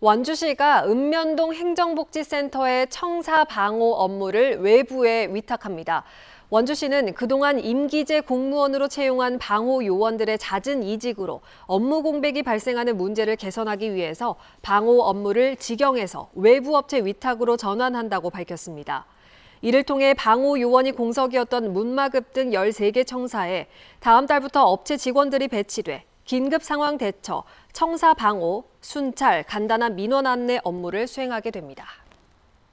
원주시가 읍면동 행정복지센터의 청사 방호 업무를 외부에 위탁합니다. 원주시는 그동안 임기제 공무원으로 채용한 방호 요원들의 잦은 이직으로 업무 공백이 발생하는 문제를 개선하기 위해서 방호 업무를 직영에서 외부 업체 위탁으로 전환한다고 밝혔습니다. 이를 통해 방호 요원이 공석이었던 문마급 등 13개 청사에 다음 달부터 업체 직원들이 배치돼 긴급 상황 대처, 청사 방호, 순찰, 간단한 민원 안내 업무를 수행하게 됩니다.